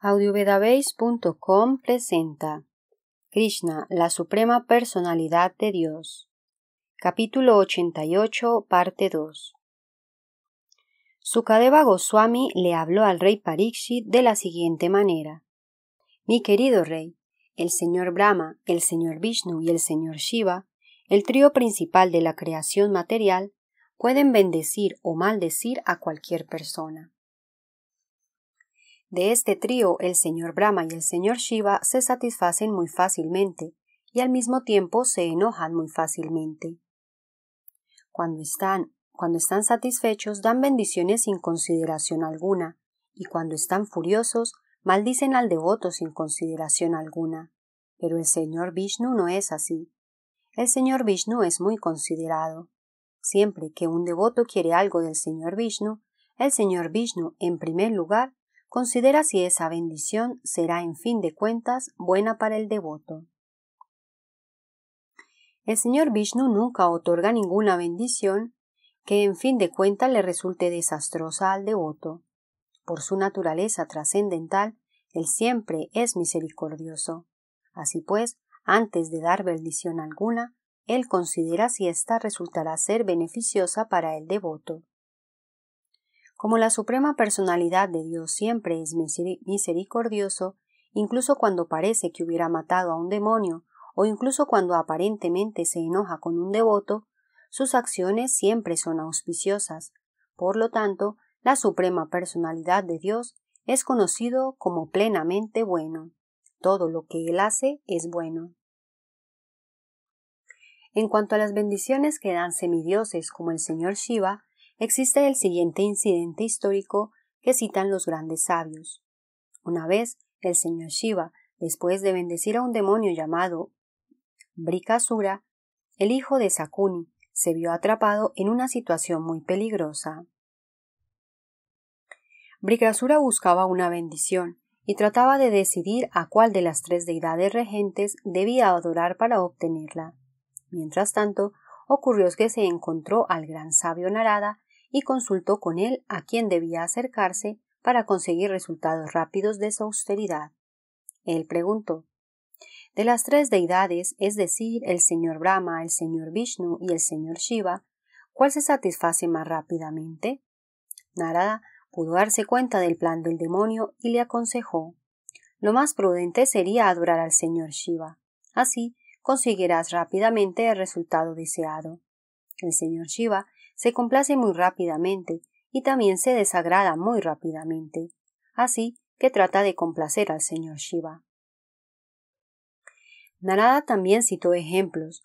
audiovedabase.com presenta Krishna, la Suprema Personalidad de Dios. Capítulo 88, parte 2. Sukadeva Goswami le habló al rey Pariksit de la siguiente manera: Mi querido rey, el señor Brahma, el señor Vishnu y el señor Shiva, el trío principal de la creación material, pueden bendecir o maldecir a cualquier persona. De este trío, el señor Brahma y el señor Shiva se satisfacen muy fácilmente y al mismo tiempo se enojan muy fácilmente. Cuando están, cuando están satisfechos dan bendiciones sin consideración alguna y cuando están furiosos maldicen al devoto sin consideración alguna. Pero el señor Vishnu no es así. El señor Vishnu es muy considerado. Siempre que un devoto quiere algo del señor Vishnu, el señor Vishnu, en primer lugar, Considera si esa bendición será en fin de cuentas buena para el devoto. El señor Vishnu nunca otorga ninguna bendición que en fin de cuentas le resulte desastrosa al devoto. Por su naturaleza trascendental, él siempre es misericordioso. Así pues, antes de dar bendición alguna, él considera si ésta resultará ser beneficiosa para el devoto. Como la Suprema Personalidad de Dios siempre es misericordioso, incluso cuando parece que hubiera matado a un demonio, o incluso cuando aparentemente se enoja con un devoto, sus acciones siempre son auspiciosas. Por lo tanto, la Suprema Personalidad de Dios es conocido como plenamente bueno. Todo lo que Él hace es bueno. En cuanto a las bendiciones que dan semidioses como el Señor Shiva, existe el siguiente incidente histórico que citan los grandes sabios. Una vez, el señor Shiva, después de bendecir a un demonio llamado Brikasura, el hijo de Sakuni, se vio atrapado en una situación muy peligrosa. Brikasura buscaba una bendición y trataba de decidir a cuál de las tres deidades regentes debía adorar para obtenerla. Mientras tanto, ocurrió que se encontró al gran sabio Narada, y consultó con él a quién debía acercarse para conseguir resultados rápidos de su austeridad. Él preguntó De las tres deidades, es decir, el señor Brahma, el señor Vishnu y el señor Shiva, ¿cuál se satisface más rápidamente? Narada pudo darse cuenta del plan del demonio y le aconsejó Lo más prudente sería adorar al señor Shiva. Así conseguirás rápidamente el resultado deseado. El señor Shiva se complace muy rápidamente y también se desagrada muy rápidamente, así que trata de complacer al señor Shiva. Narada también citó ejemplos,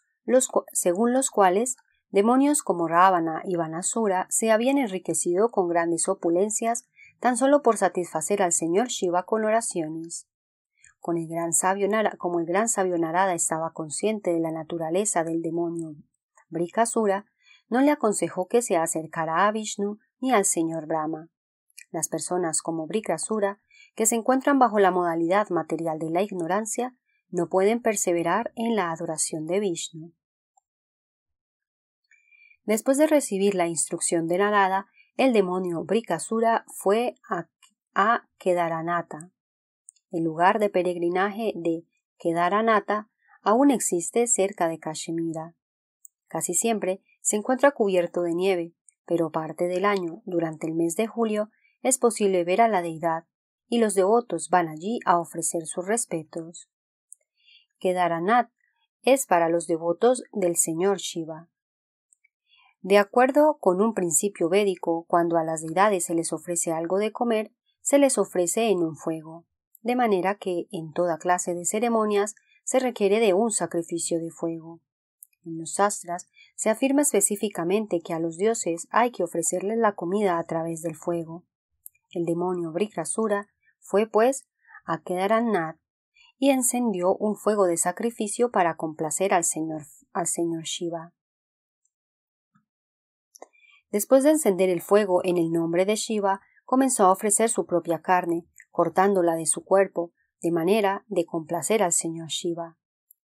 según los cuales demonios como Ravana y Vanasura se habían enriquecido con grandes opulencias tan solo por satisfacer al señor Shiva con oraciones. Con el gran sabio como el gran sabio Narada estaba consciente de la naturaleza del demonio Brikasura, no le aconsejó que se acercara a Vishnu ni al señor Brahma. Las personas como Brikasura, que se encuentran bajo la modalidad material de la ignorancia, no pueden perseverar en la adoración de Vishnu. Después de recibir la instrucción de Narada, el demonio Brikasura fue a, a Kedaranata. El lugar de peregrinaje de Kedaranata aún existe cerca de Kashmira casi siempre se encuentra cubierto de nieve, pero parte del año, durante el mes de julio, es posible ver a la deidad, y los devotos van allí a ofrecer sus respetos. Kedaranat es para los devotos del señor Shiva. De acuerdo con un principio védico, cuando a las deidades se les ofrece algo de comer, se les ofrece en un fuego, de manera que en toda clase de ceremonias se requiere de un sacrificio de fuego. En los sastras se afirma específicamente que a los dioses hay que ofrecerles la comida a través del fuego. El demonio Brikrasura fue, pues, a kedaranat y encendió un fuego de sacrificio para complacer al señor, al señor Shiva. Después de encender el fuego en el nombre de Shiva, comenzó a ofrecer su propia carne, cortándola de su cuerpo, de manera de complacer al señor Shiva.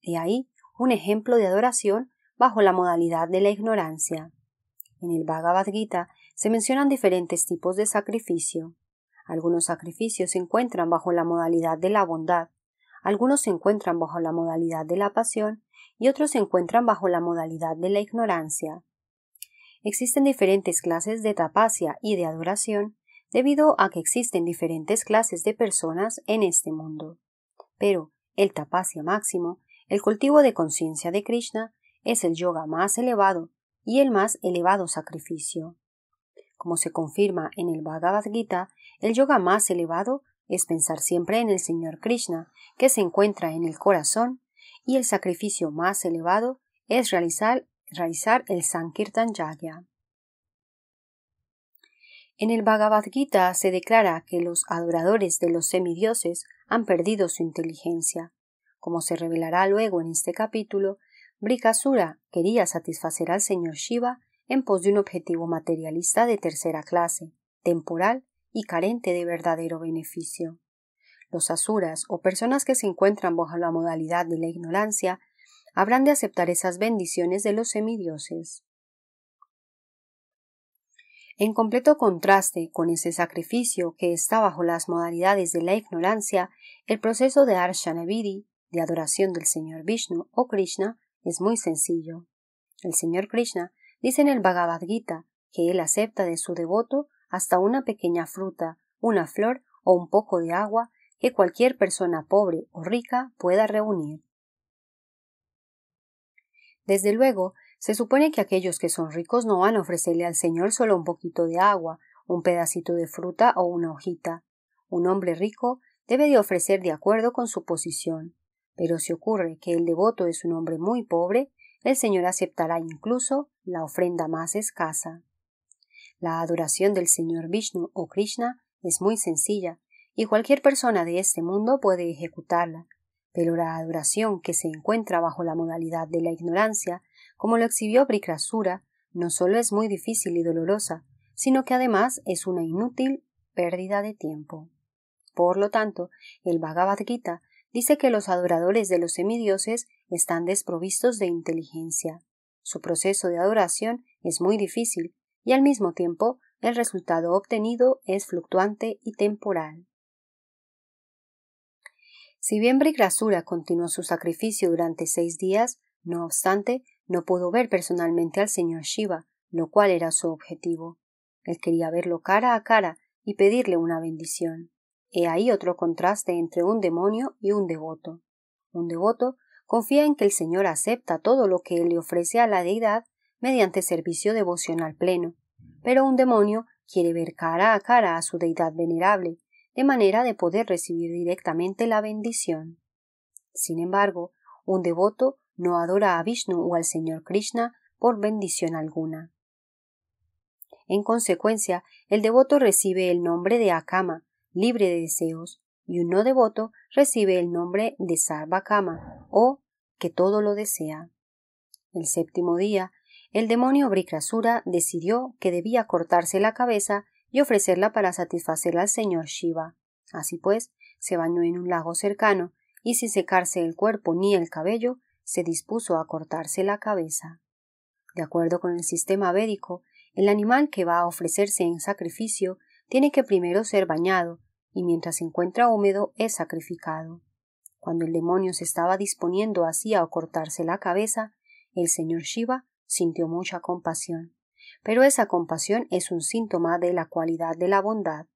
De ahí un ejemplo de adoración bajo la modalidad de la ignorancia. En el Bhagavad Gita se mencionan diferentes tipos de sacrificio. Algunos sacrificios se encuentran bajo la modalidad de la bondad, algunos se encuentran bajo la modalidad de la pasión y otros se encuentran bajo la modalidad de la ignorancia. Existen diferentes clases de tapacia y de adoración debido a que existen diferentes clases de personas en este mundo. Pero el tapacia máximo el cultivo de conciencia de Krishna es el yoga más elevado y el más elevado sacrificio. Como se confirma en el Bhagavad Gita, el yoga más elevado es pensar siempre en el Señor Krishna, que se encuentra en el corazón, y el sacrificio más elevado es realizar, realizar el Sankirtan Yagya. En el Bhagavad Gita se declara que los adoradores de los semidioses han perdido su inteligencia, como se revelará luego en este capítulo, Brikasura quería satisfacer al señor Shiva en pos de un objetivo materialista de tercera clase, temporal y carente de verdadero beneficio. Los asuras o personas que se encuentran bajo la modalidad de la ignorancia habrán de aceptar esas bendiciones de los semidioses. En completo contraste con ese sacrificio que está bajo las modalidades de la ignorancia, el proceso de Arshanavidi de adoración del Señor Vishnu o Krishna es muy sencillo. El Señor Krishna dice en el Bhagavad Gita que él acepta de su devoto hasta una pequeña fruta, una flor o un poco de agua que cualquier persona pobre o rica pueda reunir. Desde luego, se supone que aquellos que son ricos no van a ofrecerle al Señor solo un poquito de agua, un pedacito de fruta o una hojita. Un hombre rico debe de ofrecer de acuerdo con su posición. Pero si ocurre que el devoto es un hombre muy pobre, el Señor aceptará incluso la ofrenda más escasa. La adoración del Señor Vishnu o Krishna es muy sencilla, y cualquier persona de este mundo puede ejecutarla, pero la adoración que se encuentra bajo la modalidad de la ignorancia, como lo exhibió Brikrasura, no solo es muy difícil y dolorosa, sino que además es una inútil pérdida de tiempo. Por lo tanto, el Bhagavad Gita dice que los adoradores de los semidioses están desprovistos de inteligencia. Su proceso de adoración es muy difícil y al mismo tiempo el resultado obtenido es fluctuante y temporal. Si bien Brigrasura continuó su sacrificio durante seis días, no obstante, no pudo ver personalmente al señor Shiva, lo cual era su objetivo. Él quería verlo cara a cara y pedirle una bendición. He ahí otro contraste entre un demonio y un devoto. Un devoto confía en que el Señor acepta todo lo que le ofrece a la deidad mediante servicio devocional pleno, pero un demonio quiere ver cara a cara a su deidad venerable, de manera de poder recibir directamente la bendición. Sin embargo, un devoto no adora a Vishnu o al Señor Krishna por bendición alguna. En consecuencia, el devoto recibe el nombre de Akama, libre de deseos, y un no devoto recibe el nombre de Sarvakama o que todo lo desea. El séptimo día, el demonio Brikrasura decidió que debía cortarse la cabeza y ofrecerla para satisfacer al señor Shiva. Así pues, se bañó en un lago cercano y sin secarse el cuerpo ni el cabello, se dispuso a cortarse la cabeza. De acuerdo con el sistema védico, el animal que va a ofrecerse en sacrificio tiene que primero ser bañado y mientras se encuentra húmedo es sacrificado. Cuando el demonio se estaba disponiendo así a cortarse la cabeza, el señor Shiva sintió mucha compasión. Pero esa compasión es un síntoma de la cualidad de la bondad.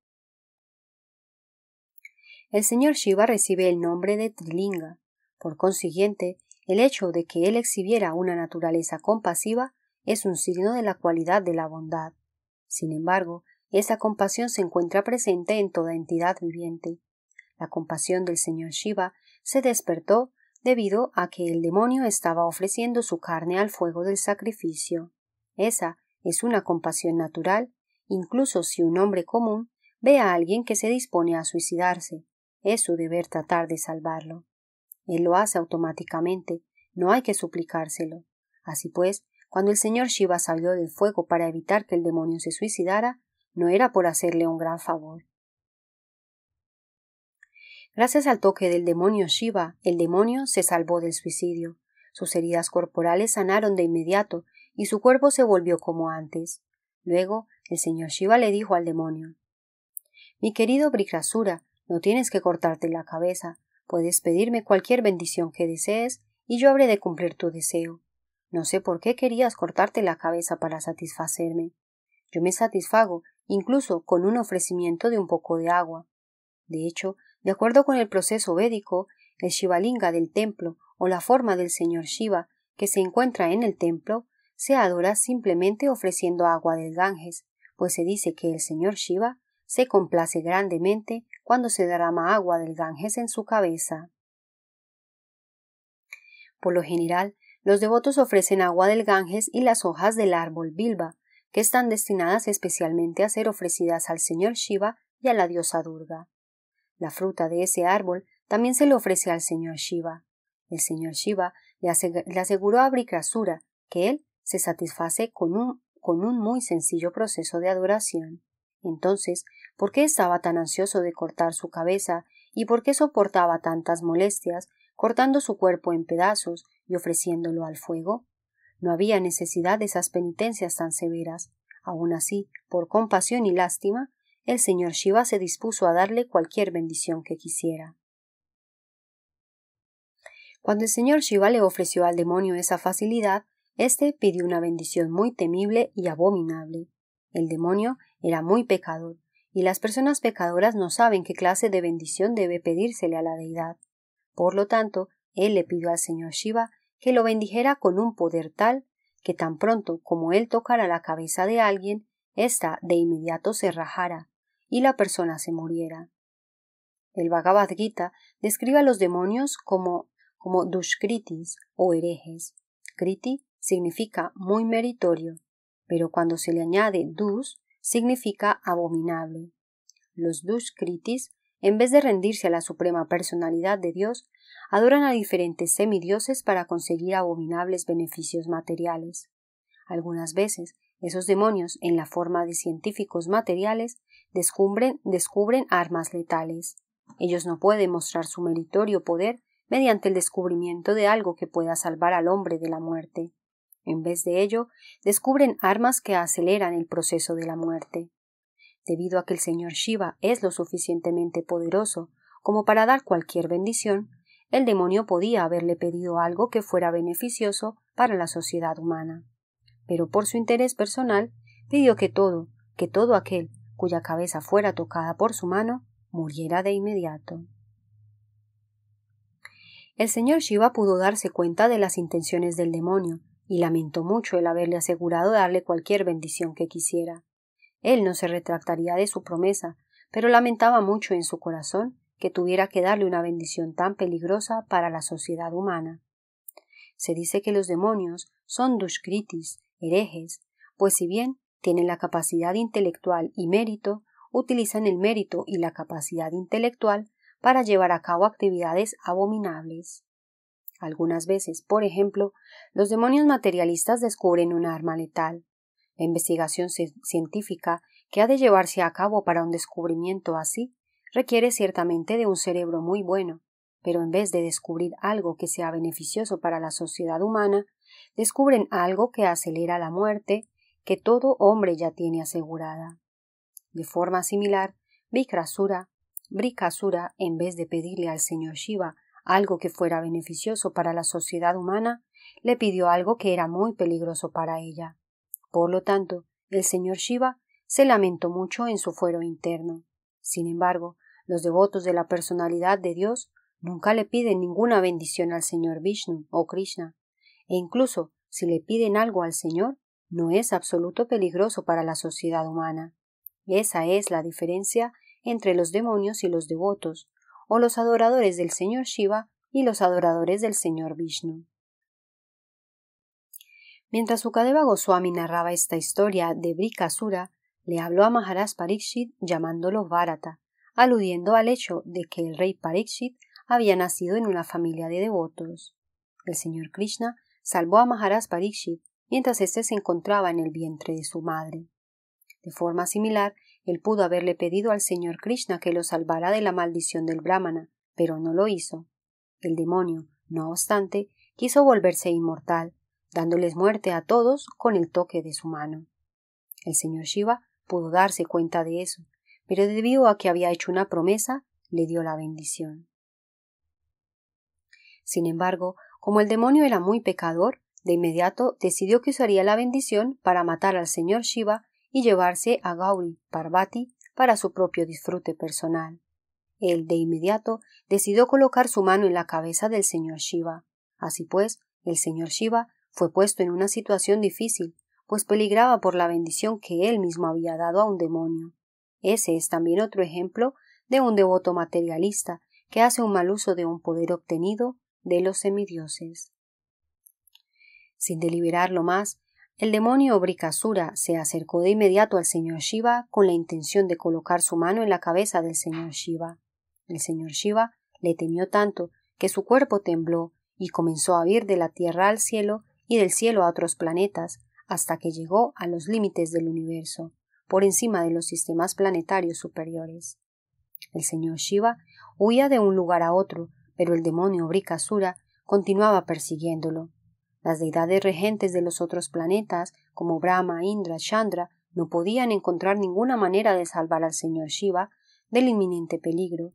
El señor Shiva recibe el nombre de Trilinga. Por consiguiente, el hecho de que él exhibiera una naturaleza compasiva es un signo de la cualidad de la bondad. Sin embargo, esa compasión se encuentra presente en toda entidad viviente. La compasión del señor Shiva se despertó debido a que el demonio estaba ofreciendo su carne al fuego del sacrificio. Esa es una compasión natural, incluso si un hombre común ve a alguien que se dispone a suicidarse. Es su deber tratar de salvarlo. Él lo hace automáticamente, no hay que suplicárselo. Así pues, cuando el señor Shiva salió del fuego para evitar que el demonio se suicidara, no era por hacerle un gran favor. Gracias al toque del demonio Shiva, el demonio se salvó del suicidio. Sus heridas corporales sanaron de inmediato y su cuerpo se volvió como antes. Luego, el señor Shiva le dijo al demonio Mi querido Brikrasura, no tienes que cortarte la cabeza. Puedes pedirme cualquier bendición que desees y yo habré de cumplir tu deseo. No sé por qué querías cortarte la cabeza para satisfacerme. Yo me satisfago incluso con un ofrecimiento de un poco de agua. De hecho, de acuerdo con el proceso védico, el Shivalinga del templo o la forma del señor Shiva que se encuentra en el templo se adora simplemente ofreciendo agua del Ganges, pues se dice que el señor Shiva se complace grandemente cuando se derrama agua del Ganges en su cabeza. Por lo general, los devotos ofrecen agua del Ganges y las hojas del árbol Bilba, que están destinadas especialmente a ser ofrecidas al señor Shiva y a la diosa Durga. La fruta de ese árbol también se le ofrece al señor Shiva. El señor Shiva le, aseguró a Brikrasura que él se satisface con un, con un muy sencillo proceso de adoración. Entonces, ¿por qué estaba tan ansioso de cortar su cabeza y por qué soportaba tantas molestias cortando su cuerpo en pedazos y ofreciéndolo al fuego? No había necesidad de esas penitencias tan severas. Aun así, por compasión y lástima, el señor Shiva se dispuso a darle cualquier bendición que quisiera. Cuando el señor Shiva le ofreció al demonio esa facilidad, éste pidió una bendición muy temible y abominable. El demonio era muy pecador, y las personas pecadoras no saben qué clase de bendición debe pedírsele a la deidad. Por lo tanto, él le pidió al señor Shiva que lo bendijera con un poder tal que tan pronto como él tocara la cabeza de alguien, ésta de inmediato se rajara y la persona se muriera. El Bhagavad Gita describe a los demonios como, como dushkritis o herejes. Kriti significa muy meritorio, pero cuando se le añade dus, significa abominable. Los dushkritis en vez de rendirse a la suprema personalidad de Dios, adoran a diferentes semidioses para conseguir abominables beneficios materiales. Algunas veces, esos demonios, en la forma de científicos materiales, descubren, descubren armas letales. Ellos no pueden mostrar su meritorio poder mediante el descubrimiento de algo que pueda salvar al hombre de la muerte. En vez de ello, descubren armas que aceleran el proceso de la muerte debido a que el señor Shiva es lo suficientemente poderoso como para dar cualquier bendición, el demonio podía haberle pedido algo que fuera beneficioso para la sociedad humana. Pero por su interés personal, pidió que todo, que todo aquel cuya cabeza fuera tocada por su mano, muriera de inmediato. El señor Shiva pudo darse cuenta de las intenciones del demonio, y lamentó mucho el haberle asegurado darle cualquier bendición que quisiera. Él no se retractaría de su promesa, pero lamentaba mucho en su corazón que tuviera que darle una bendición tan peligrosa para la sociedad humana. Se dice que los demonios son duskritis, herejes, pues si bien tienen la capacidad intelectual y mérito, utilizan el mérito y la capacidad intelectual para llevar a cabo actividades abominables. Algunas veces, por ejemplo, los demonios materialistas descubren un arma letal, la investigación científica que ha de llevarse a cabo para un descubrimiento así requiere ciertamente de un cerebro muy bueno, pero en vez de descubrir algo que sea beneficioso para la sociedad humana, descubren algo que acelera la muerte que todo hombre ya tiene asegurada. De forma similar, Brikasura, en vez de pedirle al señor Shiva algo que fuera beneficioso para la sociedad humana, le pidió algo que era muy peligroso para ella. Por lo tanto, el señor Shiva se lamentó mucho en su fuero interno. Sin embargo, los devotos de la personalidad de Dios nunca le piden ninguna bendición al señor Vishnu o Krishna, e incluso si le piden algo al Señor, no es absoluto peligroso para la sociedad humana. Esa es la diferencia entre los demonios y los devotos, o los adoradores del señor Shiva y los adoradores del señor Vishnu. Mientras Sukadeva Goswami narraba esta historia de Brikasura, le habló a Maharaj Parikshit llamándolo Bharata, aludiendo al hecho de que el rey Parikshit había nacido en una familia de devotos. El señor Krishna salvó a Maharaj Parikshit mientras éste se encontraba en el vientre de su madre. De forma similar, él pudo haberle pedido al señor Krishna que lo salvara de la maldición del Brahmana, pero no lo hizo. El demonio, no obstante, quiso volverse inmortal dándoles muerte a todos con el toque de su mano. El señor Shiva pudo darse cuenta de eso, pero debido a que había hecho una promesa, le dio la bendición. Sin embargo, como el demonio era muy pecador, de inmediato decidió que usaría la bendición para matar al señor Shiva y llevarse a Gauri Parvati para su propio disfrute personal. Él de inmediato decidió colocar su mano en la cabeza del señor Shiva. Así pues, el señor Shiva fue puesto en una situación difícil, pues peligraba por la bendición que él mismo había dado a un demonio. Ese es también otro ejemplo de un devoto materialista que hace un mal uso de un poder obtenido de los semidioses. Sin deliberarlo más, el demonio Bricasura se acercó de inmediato al señor Shiva con la intención de colocar su mano en la cabeza del señor Shiva. El señor Shiva le temió tanto que su cuerpo tembló y comenzó a vir de la tierra al cielo y del cielo a otros planetas, hasta que llegó a los límites del universo, por encima de los sistemas planetarios superiores. El señor Shiva huía de un lugar a otro, pero el demonio Brikasura continuaba persiguiéndolo. Las deidades regentes de los otros planetas, como Brahma, Indra, Chandra, no podían encontrar ninguna manera de salvar al señor Shiva del inminente peligro.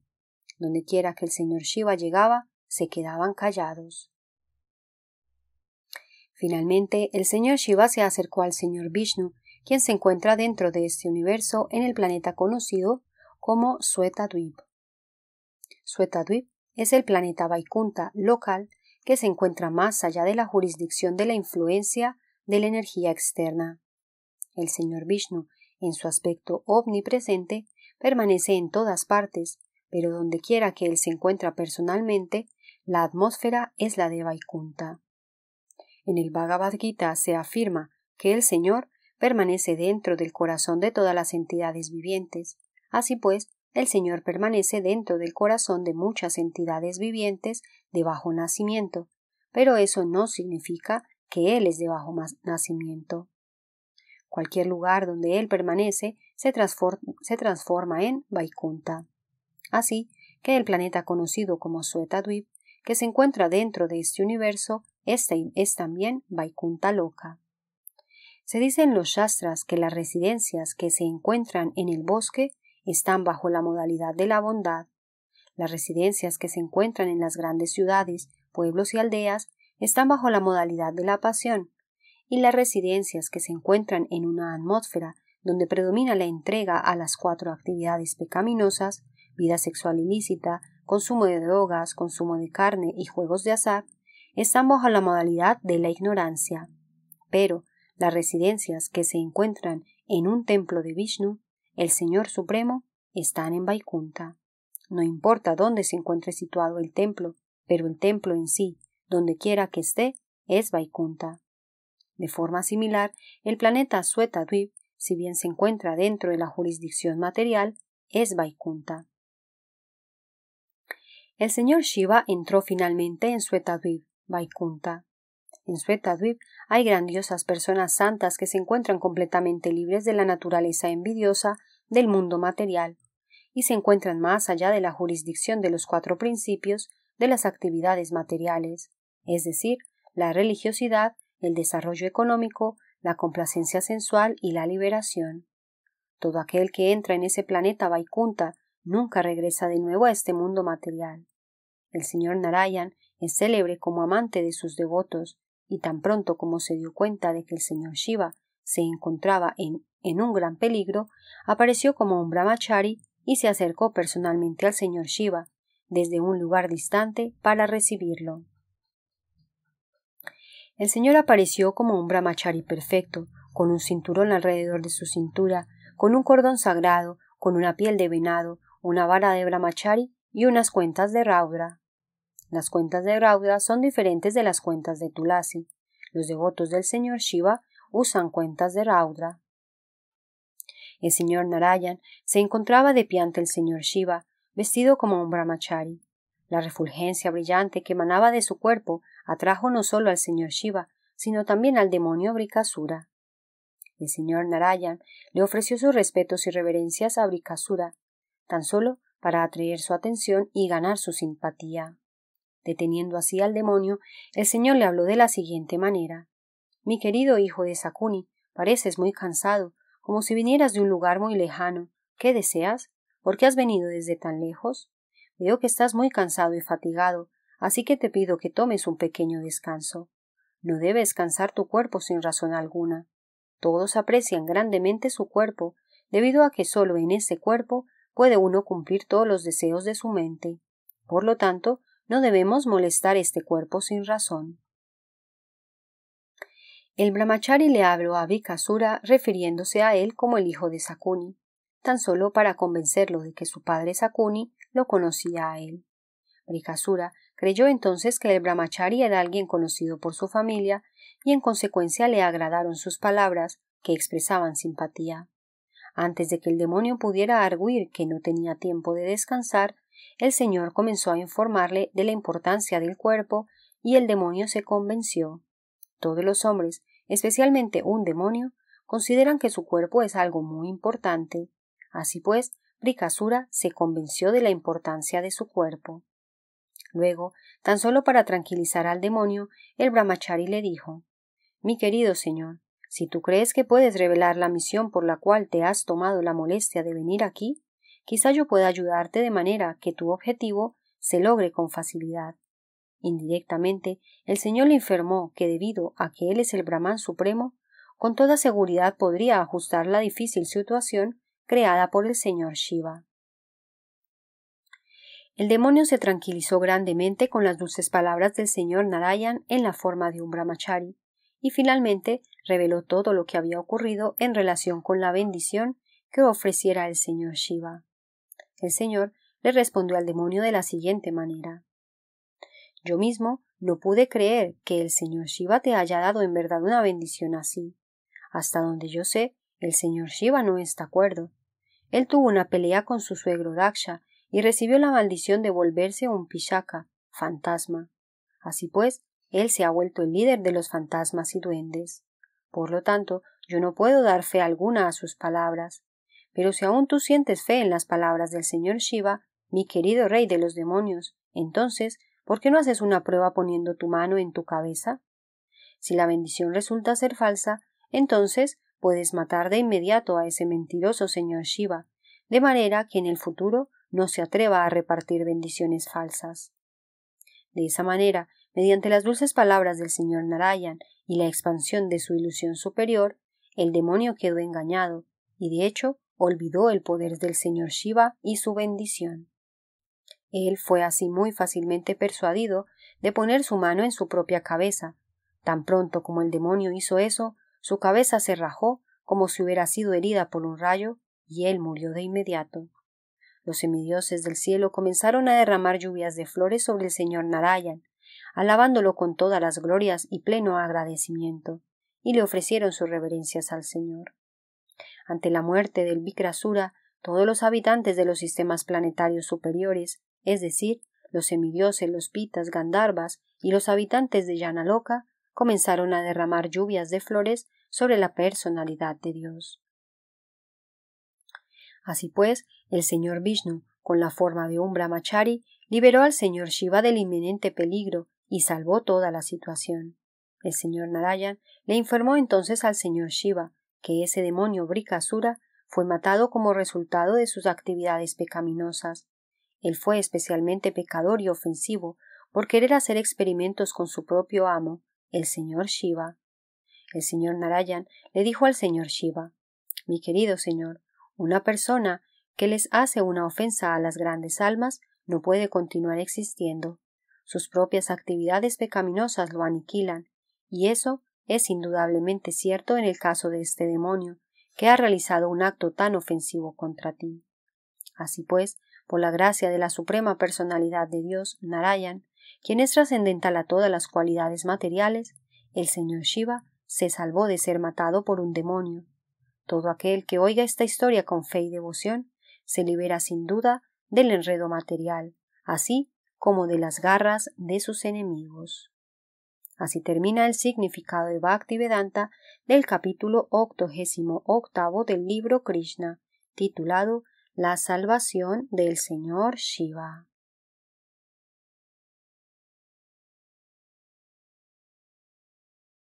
Dondequiera que el señor Shiva llegaba, se quedaban callados. Finalmente, el señor Shiva se acercó al señor Vishnu, quien se encuentra dentro de este universo en el planeta conocido como Suetadvip. Suetadvip es el planeta Vaikunta local que se encuentra más allá de la jurisdicción de la influencia de la energía externa. El señor Vishnu, en su aspecto omnipresente, permanece en todas partes, pero donde quiera que él se encuentra personalmente, la atmósfera es la de Vaikunta. En el Bhagavad Gita se afirma que el Señor permanece dentro del corazón de todas las entidades vivientes. Así pues, el Señor permanece dentro del corazón de muchas entidades vivientes de bajo nacimiento, pero eso no significa que Él es de bajo nacimiento. Cualquier lugar donde Él permanece se, transforma, en Vaikunta. Así que el planeta conocido como Suetadvip, que se encuentra dentro de este universo es, es también Vaikunta Loca. Se dice en los Shastras que las residencias que se encuentran en el bosque están bajo la modalidad de la bondad. Las residencias que se encuentran en las grandes ciudades, pueblos y aldeas están bajo la modalidad de la pasión. Y las residencias que se encuentran en una atmósfera donde predomina la entrega a las cuatro actividades pecaminosas, vida sexual ilícita, consumo de drogas, consumo de carne y juegos de azar, están bajo la modalidad de la ignorancia. Pero las residencias que se encuentran en un templo de Vishnu, el Señor Supremo, están en Vaikunta. No importa dónde se encuentre situado el templo, pero el templo en sí, donde quiera que esté, es Vaikunta. De forma similar, el planeta Suetadvip, si bien se encuentra dentro de la jurisdicción material, es Vaikunta. El señor Shiva entró finalmente en Suetadvip, Vaikunta. En Suetadvip hay grandiosas personas santas que se encuentran completamente libres de la naturaleza envidiosa del mundo material y se encuentran más allá de la jurisdicción de los cuatro principios de las actividades materiales, es decir, la religiosidad, el desarrollo económico, la complacencia sensual y la liberación. Todo aquel que entra en ese planeta Vaikunta nunca regresa de nuevo a este mundo material. El señor Narayan es célebre como amante de sus devotos, y tan pronto como se dio cuenta de que el señor Shiva se encontraba en, en un gran peligro, apareció como un brahmachari y se acercó personalmente al señor Shiva, desde un lugar distante, para recibirlo. El señor apareció como un brahmachari perfecto, con un cinturón alrededor de su cintura, con un cordón sagrado, con una piel de venado, una vara de brahmachari y unas cuentas de raudra. Las cuentas de raudra son diferentes de las cuentas de tulasi. Los devotos del señor Shiva usan cuentas de raudra. El señor Narayan se encontraba de pie ante el señor Shiva, vestido como un brahmachari. La refulgencia brillante que emanaba de su cuerpo atrajo no solo al señor Shiva, sino también al demonio Bricasura. El señor Narayan le ofreció sus respetos y reverencias a Bricasura, tan solo para atraer su atención y ganar su simpatía. Deteniendo así al demonio, el Señor le habló de la siguiente manera Mi querido hijo de Sakuni, pareces muy cansado, como si vinieras de un lugar muy lejano. ¿Qué deseas? ¿Por qué has venido desde tan lejos? Veo que estás muy cansado y fatigado, así que te pido que tomes un pequeño descanso. No debes cansar tu cuerpo sin razón alguna. Todos aprecian grandemente su cuerpo, debido a que solo en ese cuerpo puede uno cumplir todos los deseos de su mente. Por lo tanto, no debemos molestar este cuerpo sin razón. El Brahmachari le habló a Vikasura refiriéndose a él como el hijo de Sakuni, tan solo para convencerlo de que su padre Sakuni lo conocía a él. Vikasura creyó entonces que el Brahmachari era alguien conocido por su familia y en consecuencia le agradaron sus palabras, que expresaban simpatía. Antes de que el demonio pudiera arguir que no tenía tiempo de descansar, el Señor comenzó a informarle de la importancia del cuerpo y el demonio se convenció. Todos los hombres, especialmente un demonio, consideran que su cuerpo es algo muy importante. Así pues, Bricasura se convenció de la importancia de su cuerpo. Luego, tan solo para tranquilizar al demonio, el brahmachari le dijo Mi querido señor, si tú crees que puedes revelar la misión por la cual te has tomado la molestia de venir aquí, quizá yo pueda ayudarte de manera que tu objetivo se logre con facilidad. Indirectamente, el Señor le informó que debido a que Él es el Brahman Supremo, con toda seguridad podría ajustar la difícil situación creada por el Señor Shiva. El demonio se tranquilizó grandemente con las dulces palabras del Señor Narayan en la forma de un brahmachari, y finalmente reveló todo lo que había ocurrido en relación con la bendición que ofreciera el señor Shiva. El señor le respondió al demonio de la siguiente manera Yo mismo no pude creer que el señor Shiva te haya dado en verdad una bendición así. Hasta donde yo sé, el señor Shiva no está acuerdo. Él tuvo una pelea con su suegro Daksha y recibió la maldición de volverse un pishaka, fantasma. Así pues, él se ha vuelto el líder de los fantasmas y duendes. Por lo tanto, yo no puedo dar fe alguna a sus palabras. Pero si aún tú sientes fe en las palabras del señor Shiva, mi querido rey de los demonios, entonces, ¿por qué no haces una prueba poniendo tu mano en tu cabeza? Si la bendición resulta ser falsa, entonces puedes matar de inmediato a ese mentiroso señor Shiva, de manera que en el futuro no se atreva a repartir bendiciones falsas. De esa manera, Mediante las dulces palabras del señor Narayan y la expansión de su ilusión superior, el demonio quedó engañado y de hecho olvidó el poder del señor Shiva y su bendición. Él fue así muy fácilmente persuadido de poner su mano en su propia cabeza. Tan pronto como el demonio hizo eso, su cabeza se rajó como si hubiera sido herida por un rayo y él murió de inmediato. Los semidioses del cielo comenzaron a derramar lluvias de flores sobre el señor Narayan, alabándolo con todas las glorias y pleno agradecimiento, y le ofrecieron sus reverencias al Señor. Ante la muerte del Vikrasura, todos los habitantes de los sistemas planetarios superiores, es decir, los semidioses, los pitas, gandharvas y los habitantes de Yanaloka, comenzaron a derramar lluvias de flores sobre la personalidad de Dios. Así pues, el señor Vishnu, con la forma de un brahmachari, liberó al señor Shiva del inminente peligro y salvó toda la situación. El señor Narayan le informó entonces al señor Shiva que ese demonio Brikasura fue matado como resultado de sus actividades pecaminosas. Él fue especialmente pecador y ofensivo por querer hacer experimentos con su propio amo, el señor Shiva. El señor Narayan le dijo al señor Shiva Mi querido señor, una persona que les hace una ofensa a las grandes almas no puede continuar existiendo. Sus propias actividades pecaminosas lo aniquilan, y eso es indudablemente cierto en el caso de este demonio, que ha realizado un acto tan ofensivo contra ti. Así pues, por la gracia de la Suprema Personalidad de Dios, Narayan, quien es trascendental a todas las cualidades materiales, el señor Shiva se salvó de ser matado por un demonio. Todo aquel que oiga esta historia con fe y devoción se libera sin duda del enredo material, así como de las garras de sus enemigos. Así termina el significado de Bhaktivedanta del capítulo octogésimo octavo del libro Krishna, titulado La salvación del Señor Shiva.